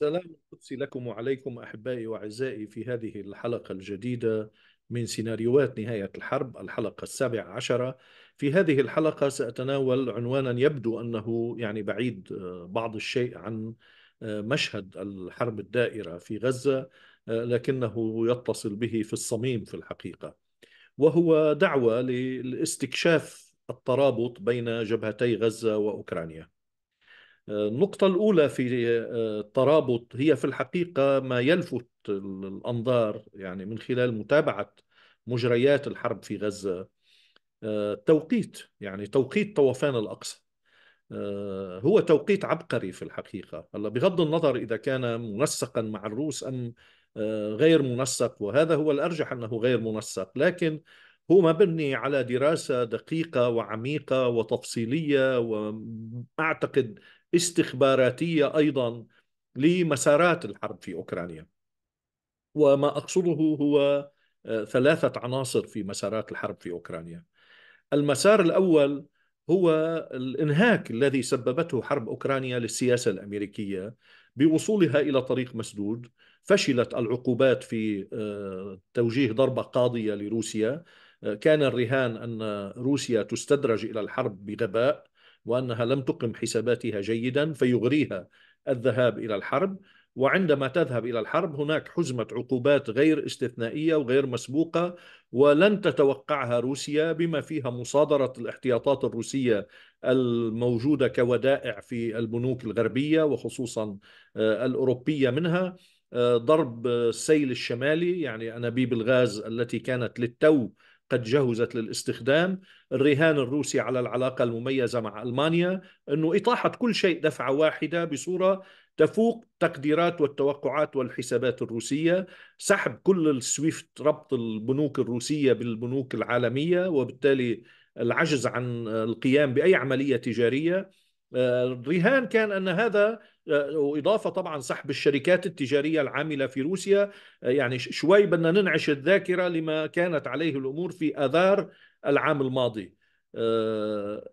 سلام القدس لكم وعليكم أحبائي وأعزائي في هذه الحلقة الجديدة من سيناريوهات نهاية الحرب الحلقة السابعة عشرة في هذه الحلقة سأتناول عنوانا يبدو أنه يعني بعيد آه، بعض الشيء عن آه، مشهد الحرب الدائرة في غزة آه، لكنه يتصل به في الصميم في الحقيقة وهو دعوة لاستكشاف الترابط بين جبهتي غزة وأوكرانيا النقطة الأولى في آه، الترابط هي في الحقيقة ما يلفت الأنظار يعني من خلال متابعة مجريات الحرب في غزة آه، توقيت يعني توقيت طوفان الأقصى آه، هو توقيت عبقري في الحقيقة هلا بغض النظر إذا كان منسقا مع الروس أم غير منسق وهذا هو الأرجح أنه غير منسق لكن هو مبني على دراسة دقيقة وعميقة وتفصيلية وأعتقد استخباراتيه ايضا لمسارات الحرب في اوكرانيا. وما اقصده هو آه، ثلاثه عناصر في مسارات الحرب في اوكرانيا. المسار الاول هو الانهاك الذي سببته حرب اوكرانيا للسياسه الامريكيه بوصولها الى طريق مسدود، فشلت العقوبات في آه، توجيه ضربه قاضيه لروسيا، آه، كان الرهان ان روسيا تستدرج الى الحرب بغباء وأنها لم تقم حساباتها جيدا فيغريها الذهاب إلى الحرب وعندما تذهب إلى الحرب هناك حزمة عقوبات غير استثنائية وغير مسبوقة ولن تتوقعها روسيا بما فيها مصادرة الاحتياطات الروسية الموجودة كودائع في البنوك الغربية وخصوصا آه، الأوروبية منها آه، ضرب السيل الشمالي يعني أنابيب الغاز التي كانت للتو قد جهزت للاستخدام الرهان الروسي على العلاقة المميزة مع ألمانيا أنه إطاحة كل شيء دفعة واحدة بصورة تفوق تقديرات والتوقعات والحسابات الروسية سحب كل السويفت ربط البنوك الروسية بالبنوك العالمية وبالتالي العجز عن القيام بأي عملية تجارية آه، الرهان كان أن هذا واضافه طبعا سحب الشركات التجاريه العامله في روسيا يعني شوي بدنا ننعش الذاكره لما كانت عليه الامور في اذار العام الماضي آه،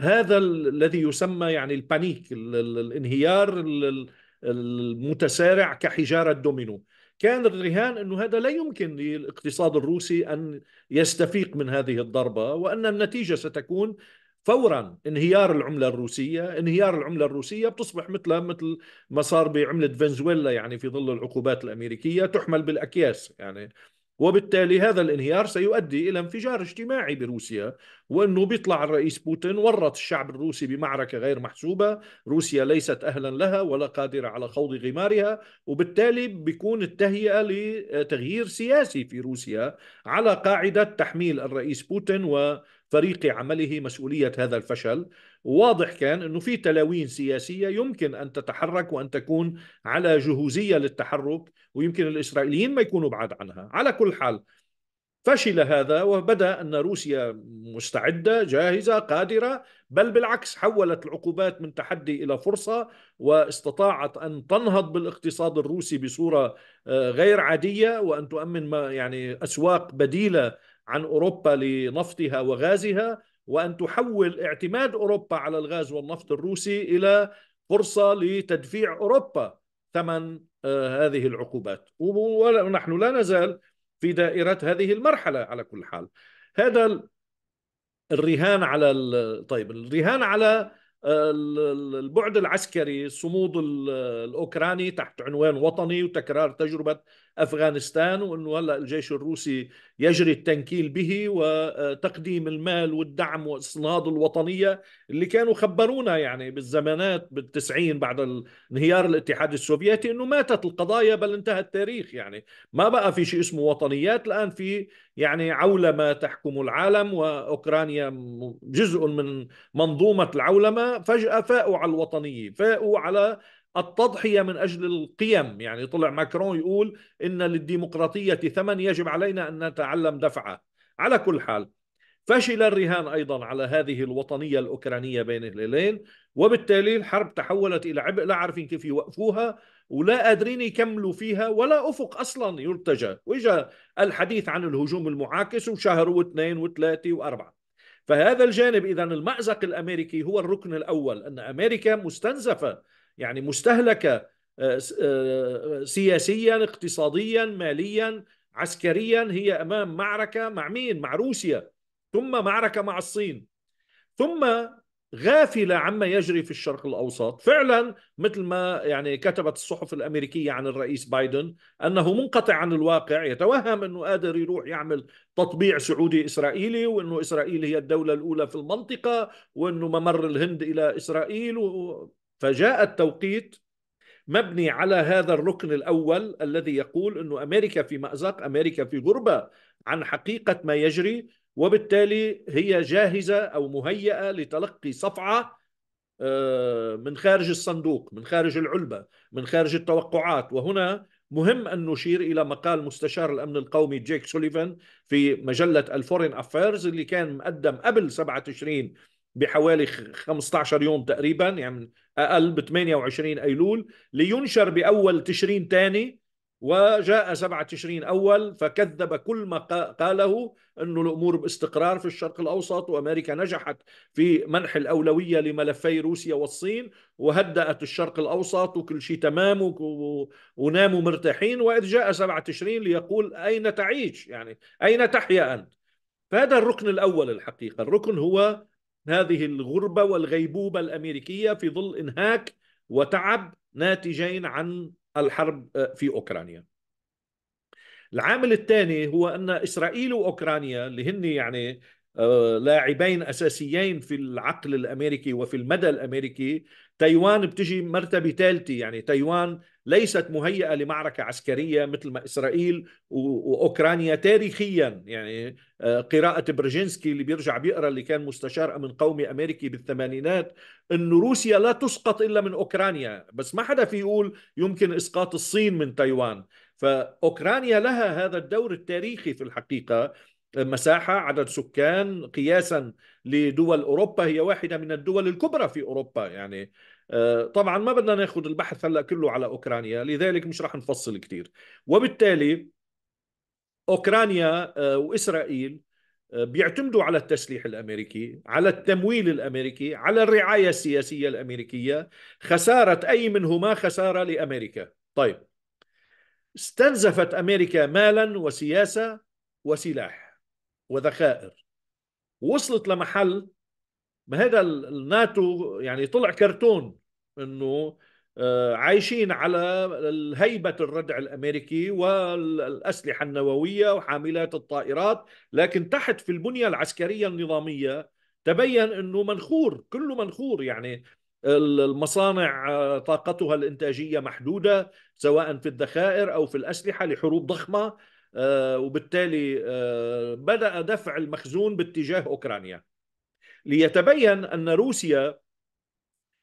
هذا الذي يسمى يعني البانيك الانهيار المتسارع كحجاره دومينو كان الرهان انه هذا لا يمكن للاقتصاد الروسي ان يستفيق من هذه الضربه وان النتيجه ستكون فورا انهيار العمله الروسيه، انهيار العمله الروسيه بتصبح مثلها مثل ما صار بعمله فنزويلا يعني في ظل العقوبات الامريكيه تحمل بالاكياس يعني وبالتالي هذا الانهيار سيؤدي الى انفجار اجتماعي بروسيا وانه بيطلع الرئيس بوتين ورط الشعب الروسي بمعركه غير محسوبه، روسيا ليست اهلا لها ولا قادره على خوض غمارها، وبالتالي بيكون التهيئه لتغيير سياسي في روسيا على قاعده تحميل الرئيس بوتين و فريق عمله مسؤولية هذا الفشل واضح كان أنه في تلاوين سياسية يمكن أن تتحرك وأن تكون على جهوزية للتحرك ويمكن الإسرائيليين ما يكونوا بعاد عنها على كل حال فشل هذا وبدا ان روسيا مستعده جاهزه قادره بل بالعكس حولت العقوبات من تحدي الى فرصه واستطاعت ان تنهض بالاقتصاد الروسي بصوره آه، غير عاديه وان تؤمن ما يعني اسواق بديله عن اوروبا لنفطها وغازها وان تحول اعتماد اوروبا على الغاز والنفط الروسي الى فرصه لتدفيع اوروبا ثمن آه، هذه العقوبات ونحن لا نزال في دائره هذه المرحله على كل حال هذا الرهان على طيب الرهان على آه، البعد العسكري الصمود الاوكراني تحت عنوان وطني وتكرار تجربه افغانستان وانه هلا الجيش الروسي يجري التنكيل به وتقديم المال والدعم واصناد الوطنيه اللي كانوا خبرونا يعني بالزمانات بالتسعين بعد انهيار الاتحاد السوفيتي انه ماتت القضايا بل انتهى التاريخ يعني ما بقى في شيء اسمه وطنيات الان في يعني عولمه تحكم العالم واوكرانيا جزء من منظومه العولمه فجاه فاقوا على الوطنيه فاقوا على التضحية من أجل القيم يعني طلع ماكرون يقول إن للديمقراطية ثمن يجب علينا أن نتعلم دفعه على كل حال فشل الرهان أيضا على هذه الوطنية الأوكرانية بين الليلين وبالتالي الحرب تحولت إلى عبء لا عارفين كيف يوقفوها ولا قادرين يكملوا فيها ولا أفق أصلا يرتجى وإجا الحديث عن الهجوم المعاكس وشهر واثنين وثلاثة وأربعة فهذا الجانب إذا المأزق الأمريكي هو الركن الأول أن أمريكا مستنزفة يعني مستهلكه آه، آه، سياسيا اقتصاديا ماليا عسكريا هي امام معركه مع مين مع روسيا ثم معركه مع الصين ثم غافله عما يجري في الشرق الاوسط فعلا مثل ما يعني كتبت الصحف الامريكيه عن الرئيس بايدن انه منقطع عن الواقع يتوهم انه قادر يروح يعمل تطبيع سعودي اسرائيلي وانه اسرائيل هي الدوله الاولى في المنطقه وانه ممر الهند الى اسرائيل و... فجاء التوقيت مبني على هذا الركن الاول الذي يقول انه امريكا في مازق امريكا في غربه عن حقيقه ما يجري وبالتالي هي جاهزه او مهيئه لتلقي صفعه آه، من خارج الصندوق من خارج العلبه من خارج التوقعات وهنا مهم أن نشير إلى مقال مستشار الأمن القومي جيك سوليفان في مجلة الفورين أفيرز اللي كان مقدم قبل 7 تشرين بحوالي 15 يوم تقريبا يعني اقل ب 28 ايلول لينشر باول تشرين ثاني وجاء 7 تشرين أول فكذب كل ما قاله انه الأمور باستقرار في الشرق الأوسط وأمريكا نجحت في منح الأولوية لملفي روسيا والصين وهدأت الشرق الأوسط وكل شيء تمام وناموا مرتاحين وإذ جاء 7 تشرين ليقول أين تعيش يعني أين تحيا أنت فهذا الركن الأول الحقيقة الركن هو هذه الغربة والغيبوبة الأمريكية في ظل إنهاك وتعب ناتجين عن الحرب آه، في أوكرانيا العامل الثاني هو أن إسرائيل وأوكرانيا اللي هن يعني آه، لاعبين أساسيين في العقل الأمريكي وفي المدى الأمريكي تايوان بتجي مرتبة ثالثة يعني تايوان ليست مهيئه لمعركه عسكريه مثل ما اسرائيل واوكرانيا تاريخيا يعني آه، قراءه برجينسكي اللي بيرجع بيقرا اللي كان مستشار امن قومي امريكي بالثمانينات انه روسيا لا تسقط الا من اوكرانيا بس ما حدا في يقول يمكن اسقاط الصين من تايوان فاوكرانيا لها هذا الدور التاريخي في الحقيقه مساحة عدد سكان قياسا لدول أوروبا هي واحدة من الدول الكبرى في أوروبا يعني آه، طبعا ما بدنا ناخذ البحث هلا كله على أوكرانيا لذلك مش راح نفصل كثير وبالتالي أوكرانيا آه، وإسرائيل آه، بيعتمدوا على التسليح الامريكي، على التمويل الامريكي، على الرعايه السياسيه الامريكيه، خساره اي منهما خساره لامريكا. طيب استنزفت امريكا مالا وسياسه وسلاح. وذخائر وصلت لمحل ما هذا الناتو يعني طلع كرتون انه آه، عايشين على هيبة الردع الأمريكي والأسلحة النووية وحاملات الطائرات لكن تحت في البنية العسكرية النظامية تبين أنه منخور كله منخور يعني المصانع آه، طاقتها الإنتاجية محدودة سواء في الذخائر أو في الأسلحة لحروب ضخمة آه، وبالتالي آه، بدأ دفع المخزون باتجاه أوكرانيا ليتبين أن روسيا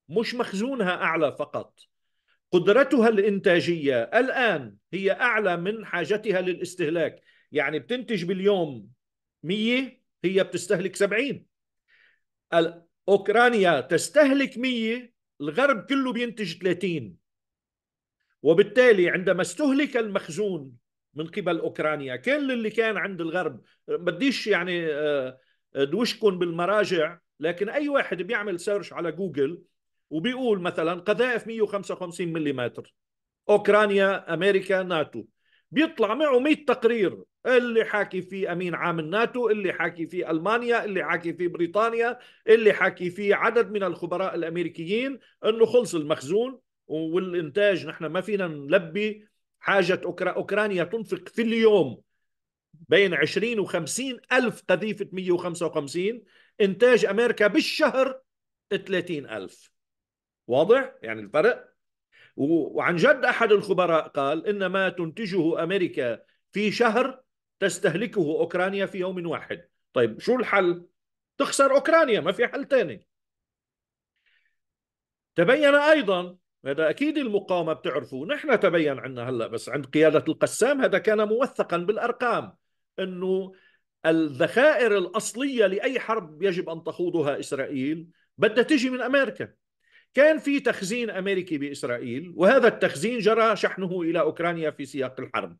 مش مخزونها أعلى فقط قدرتها الإنتاجية الآن هي أعلى من حاجتها للاستهلاك يعني بتنتج باليوم 100 هي بتستهلك 70 أوكرانيا تستهلك 100 الغرب كله بينتج 30 وبالتالي عندما استهلك المخزون من قبل اوكرانيا كل اللي كان عند الغرب بديش يعني آه، آه، دوشكن بالمراجع لكن اي واحد بيعمل سيرش على جوجل وبيقول مثلا قذائف 155 ملم اوكرانيا امريكا ناتو بيطلع معه 100 تقرير اللي حاكي فيه امين عام الناتو اللي حاكي فيه المانيا اللي حاكي فيه بريطانيا اللي حاكي فيه عدد من الخبراء الامريكيين انه خلص المخزون والانتاج نحن ما فينا نلبي حاجة أوكرا... أوكرانيا تنفق في اليوم بين 20 و50 ألف قذيفة 155 إنتاج أمريكا بالشهر 30 ألف واضح؟ يعني الفرق وعن جد أحد الخبراء قال إن ما تنتجه أمريكا في شهر تستهلكه أوكرانيا في يوم واحد طيب شو الحل؟ تخسر أوكرانيا ما في حل تاني تبين أيضا هذا اكيد المقاومه بتعرفوا نحن تبين عندنا هلا بس عند قياده القسام هذا كان موثقا بالارقام انه الذخائر الاصليه لاي حرب يجب ان تخوضها اسرائيل بدها تجي من امريكا كان في تخزين امريكي باسرائيل وهذا التخزين جرى شحنه الى اوكرانيا في سياق الحرب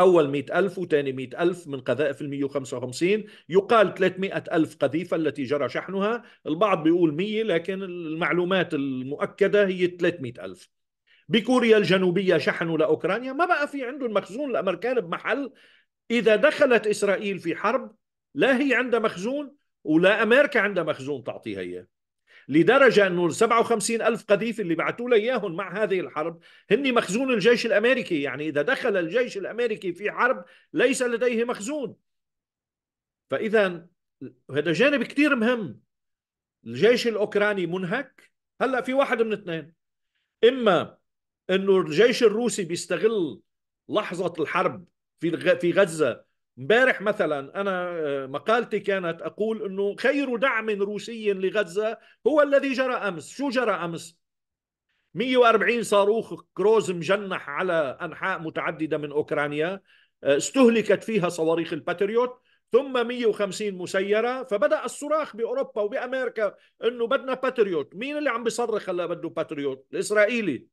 أول مئة ألف وثاني مئة ألف من قذائف المية وخمسة وخمسين يقال 300 ألف قذيفة التي جرى شحنها البعض بيقول مية لكن المعلومات المؤكدة هي 300 ألف بكوريا الجنوبية شحنوا لأوكرانيا ما بقى في عندهم مخزون الأمريكان بمحل إذا دخلت إسرائيل في حرب لا هي عندها مخزون ولا أمريكا عندها مخزون تعطيها إياه لدرجة أنه 57 ألف قذيفة اللي بعثوا له إياهم مع هذه الحرب هن مخزون الجيش الأمريكي يعني إذا دخل الجيش الأمريكي في حرب ليس لديه مخزون فإذا هذا جانب كتير مهم الجيش الأوكراني منهك هلأ في واحد من اثنين إما أنه الجيش الروسي بيستغل لحظة الحرب في في غزة امبارح مثلا انا آه، مقالتي كانت اقول انه خير دعم روسي لغزه هو الذي جرى امس، شو جرى امس؟ 140 صاروخ كروز مجنح على انحاء متعدده من اوكرانيا آه، استهلكت فيها صواريخ الباتريوت ثم 150 مسيره فبدا الصراخ باوروبا وبامريكا انه بدنا باتريوت، مين اللي عم بيصرخ هلا بده باتريوت؟ الاسرائيلي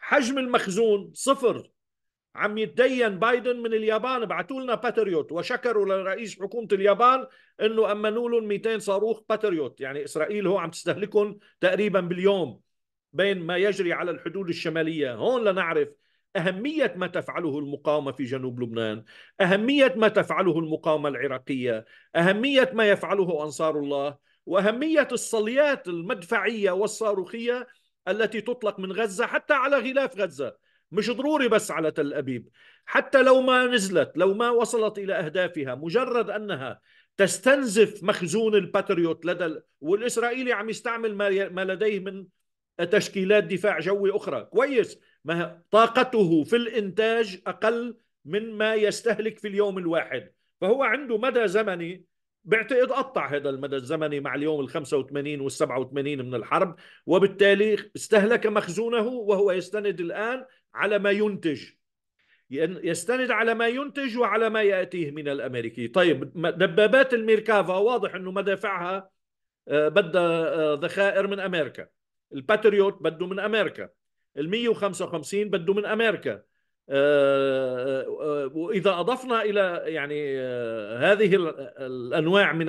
حجم المخزون صفر عم يتدين بايدن من اليابان ابعثوا لنا باتريوت وشكروا لرئيس حكومه اليابان انه امنوا لهم 200 صاروخ باتريوت يعني اسرائيل هو عم تستهلكهم تقريبا باليوم بين ما يجري على الحدود الشماليه هون لنعرف أهمية ما تفعله المقاومة في جنوب لبنان أهمية ما تفعله المقاومة العراقية أهمية ما يفعله أنصار الله وأهمية الصليات المدفعية والصاروخية التي تطلق من غزة حتى على غلاف غزة مش ضروري بس على تل أبيب حتى لو ما نزلت لو ما وصلت إلى أهدافها مجرد أنها تستنزف مخزون الباتريوت لدى والإسرائيلي عم يستعمل ما لديه من تشكيلات دفاع جوي أخرى كويس ما طاقته في الإنتاج أقل من ما يستهلك في اليوم الواحد فهو عنده مدى زمني بعتقد قطع هذا المدى الزمني مع اليوم ال 85 وال 87 من الحرب وبالتالي استهلك مخزونه وهو يستند الآن على ما ينتج يستند على ما ينتج وعلى ما يأتيه من الأمريكي طيب دبابات الميركافا واضح أنه مدافعها آه، بدها آه، ذخائر من أمريكا الباتريوت بده من أمريكا ال155 بده من أمريكا آه، وإذا أضفنا إلى يعني هذه الأنواع من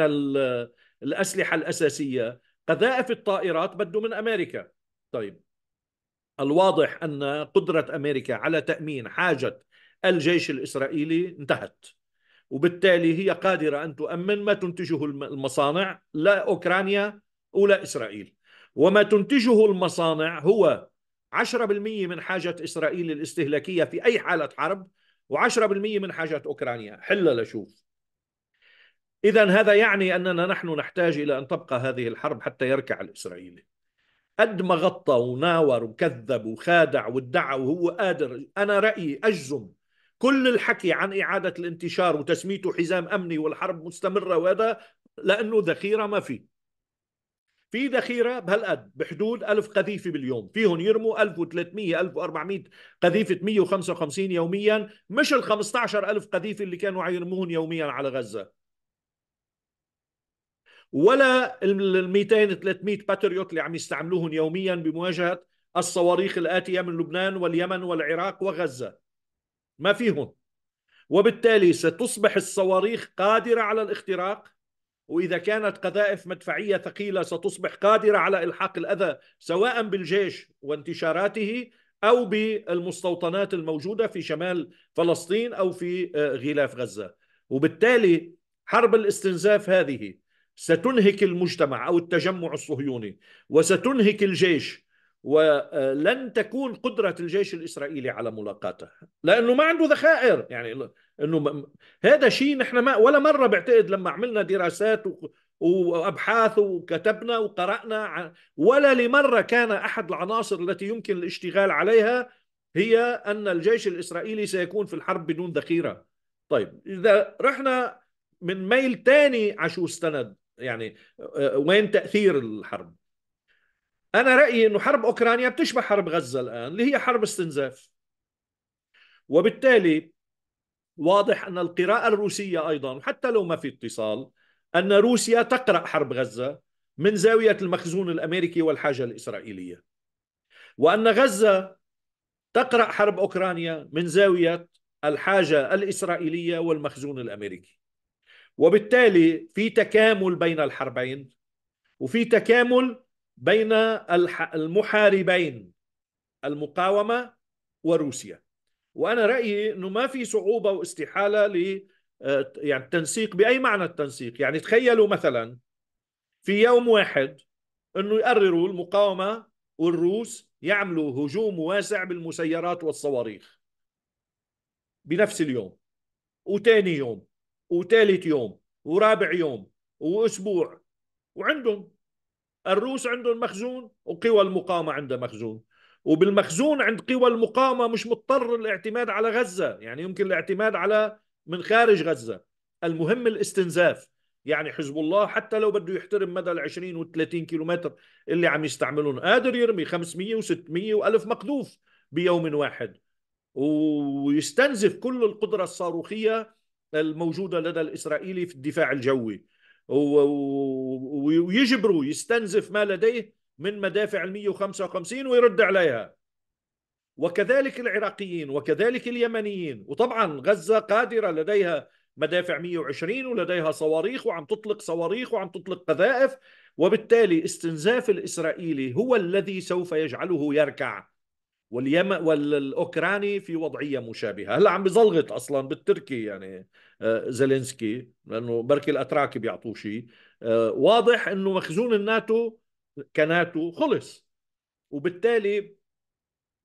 الأسلحة الأساسية قذائف الطائرات بده من أمريكا طيب الواضح أن قدرة أمريكا على تأمين حاجة الجيش الإسرائيلي انتهت وبالتالي هي قادرة أن تؤمن ما تنتجه المصانع لا أوكرانيا ولا إسرائيل وما تنتجه المصانع هو 10% من حاجة إسرائيل الاستهلاكية في أي حالة حرب و10% من حاجة أوكرانيا حل لشوف إذا هذا يعني أننا نحن نحتاج إلى أن تبقى هذه الحرب حتى يركع الإسرائيلي قد ما غطى وناور وكذب وخادع وادعى وهو قادر أنا رأيي أجزم كل الحكي عن إعادة الانتشار وتسميته حزام أمني والحرب مستمرة وهذا لأنه ذخيرة ما في في ذخيرة بهالقد بحدود ألف قذيفة باليوم فيهم يرموا 1300 1400 قذيفة 155 يوميا مش ال 15000 قذيفة اللي كانوا يرموهم يوميا على غزة ولا ال 200 300 باتريوت اللي عم يستعملوهم يوميا بمواجهه الصواريخ الاتيه من لبنان واليمن والعراق وغزه ما فيهم وبالتالي ستصبح الصواريخ قادره على الاختراق واذا كانت قذائف مدفعيه ثقيله ستصبح قادره على الحاق الاذى سواء بالجيش وانتشاراته او بالمستوطنات الموجوده في شمال فلسطين او في آه، غلاف غزه وبالتالي حرب الاستنزاف هذه ستنهك المجتمع أو التجمع الصهيوني وستنهك الجيش ولن تكون قدرة الجيش الإسرائيلي على ملاقاته لأنه ما عنده ذخائر يعني أنه هذا شيء نحن ما ولا مرة بعتقد لما عملنا دراسات وأبحاث وكتبنا وقرأنا ولا لمرة كان أحد العناصر التي يمكن الاشتغال عليها هي أن الجيش الإسرائيلي سيكون في الحرب بدون ذخيرة طيب إذا رحنا من ميل تاني عشو استند يعني آه، آه، وين تاثير الحرب انا رايي انه حرب اوكرانيا بتشبه حرب غزه الان اللي هي حرب استنزاف وبالتالي واضح ان القراءه الروسيه ايضا حتى لو ما في اتصال ان روسيا تقرا حرب غزه من زاويه المخزون الامريكي والحاجه الاسرائيليه وان غزه تقرا حرب اوكرانيا من زاويه الحاجه الاسرائيليه والمخزون الامريكي وبالتالي في تكامل بين الحربين وفي تكامل بين المحاربين المقاومه وروسيا وانا رايي انه ما في صعوبه واستحاله ل آه، يعني التنسيق باي معنى التنسيق يعني تخيلوا مثلا في يوم واحد انه يقرروا المقاومه والروس يعملوا هجوم واسع بالمسيرات والصواريخ بنفس اليوم وتاني يوم وثالث يوم ورابع يوم واسبوع وعندهم الروس عندهم مخزون وقوى المقاومه عندها مخزون وبالمخزون عند قوى المقاومه مش مضطر الاعتماد على غزه يعني يمكن الاعتماد على من خارج غزه المهم الاستنزاف يعني حزب الله حتى لو بده يحترم مدى ال 20 وال 30 كيلومتر اللي عم يستعملون قادر يرمي 500 و600 و1000 مقذوف بيوم واحد ويستنزف كل القدره الصاروخيه الموجوده لدى الاسرائيلي في الدفاع الجوي ويجبره يستنزف ما لديه من مدافع ال 155 ويرد عليها وكذلك العراقيين وكذلك اليمنيين وطبعا غزه قادره لديها مدافع 120 ولديها صواريخ وعم تطلق صواريخ وعم تطلق قذائف وبالتالي استنزاف الاسرائيلي هو الذي سوف يجعله يركع واليمن والاوكراني في وضعيه مشابهه هلا عم بزلغط اصلا بالتركي يعني آه، زيلينسكي لانه بركي الاتراك بيعطوه شيء آه، واضح انه مخزون الناتو كناتو خلص وبالتالي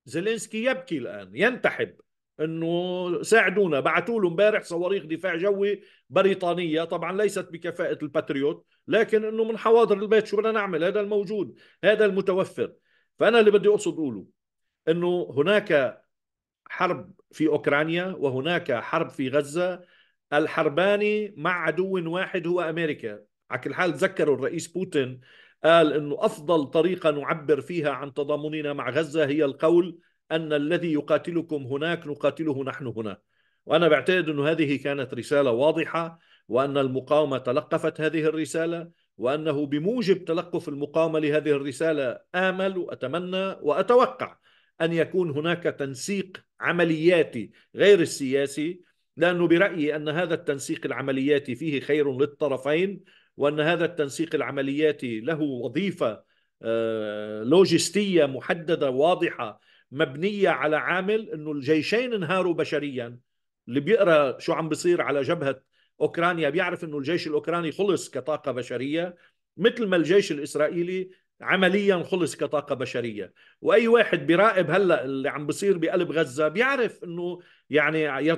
زيلينسكي يبكي الان ينتحب انه ساعدونا بعثوا له امبارح صواريخ دفاع جوي بريطانيه طبعا ليست بكفاءه الباتريوت لكن انه من حواضر البيت شو بدنا نعمل هذا الموجود هذا المتوفر فانا اللي بدي اقصد اقوله انه هناك حرب في اوكرانيا وهناك حرب في غزه الحربان مع عدو واحد هو امريكا على كل حال تذكروا الرئيس بوتين قال انه افضل طريقه نعبر فيها عن تضامننا مع غزه هي القول ان الذي يقاتلكم هناك نقاتله نحن هنا وانا بعتقد انه هذه كانت رساله واضحه وان المقاومه تلقفت هذه الرساله وانه بموجب تلقف المقاومه لهذه الرساله امل واتمنى واتوقع أن يكون هناك تنسيق عملياتي غير السياسي لأنه برأيي أن هذا التنسيق العملياتي فيه خير للطرفين وأن هذا التنسيق العملياتي له وظيفة آه، لوجستية محددة واضحة مبنية على عامل أنه الجيشين انهاروا بشريا اللي بيقرأ شو عم بصير على جبهة أوكرانيا بيعرف أنه الجيش الأوكراني خلص كطاقة بشرية مثل ما الجيش الإسرائيلي عمليا خلص كطاقه بشريه واي واحد بيراقب هلا اللي عم بصير بقلب غزه بيعرف انه يعني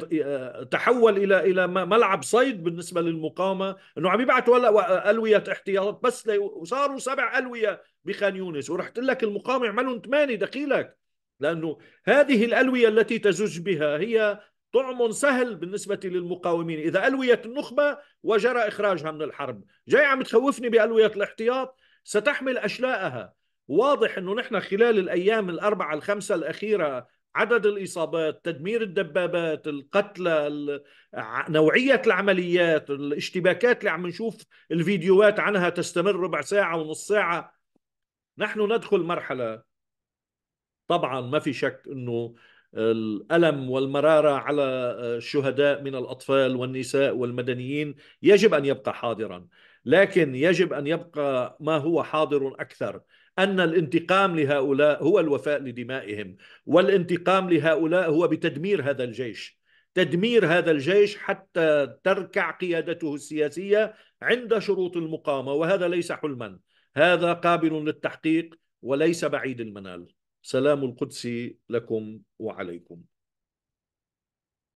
تحول الى الى ملعب صيد بالنسبه للمقاومه انه عم يبعثوا هلا الويه احتياط بس وصاروا سبع الويه بخان يونس ورحت لك المقاومه اعملهم ثمانيه دخيلك لانه هذه الالويه التي تزج بها هي طعم سهل بالنسبة للمقاومين إذا ألوية النخبة وجرى إخراجها من الحرب جاي عم تخوفني بألوية الاحتياط ستحمل أشلاءها واضح أنه نحن خلال الأيام الأربعة الخمسة الأخيرة عدد الإصابات تدمير الدبابات القتلى نوعية العمليات الاشتباكات اللي عم نشوف الفيديوهات عنها تستمر ربع ساعة ونص ساعة نحن ندخل مرحلة طبعا ما في شك أنه الألم والمرارة على الشهداء من الأطفال والنساء والمدنيين يجب أن يبقى حاضرا لكن يجب ان يبقى ما هو حاضر اكثر ان الانتقام لهؤلاء هو الوفاء لدمائهم والانتقام لهؤلاء هو بتدمير هذا الجيش تدمير هذا الجيش حتى تركع قيادته السياسيه عند شروط المقاومه وهذا ليس حلما هذا قابل للتحقيق وليس بعيد المنال سلام القدس لكم وعليكم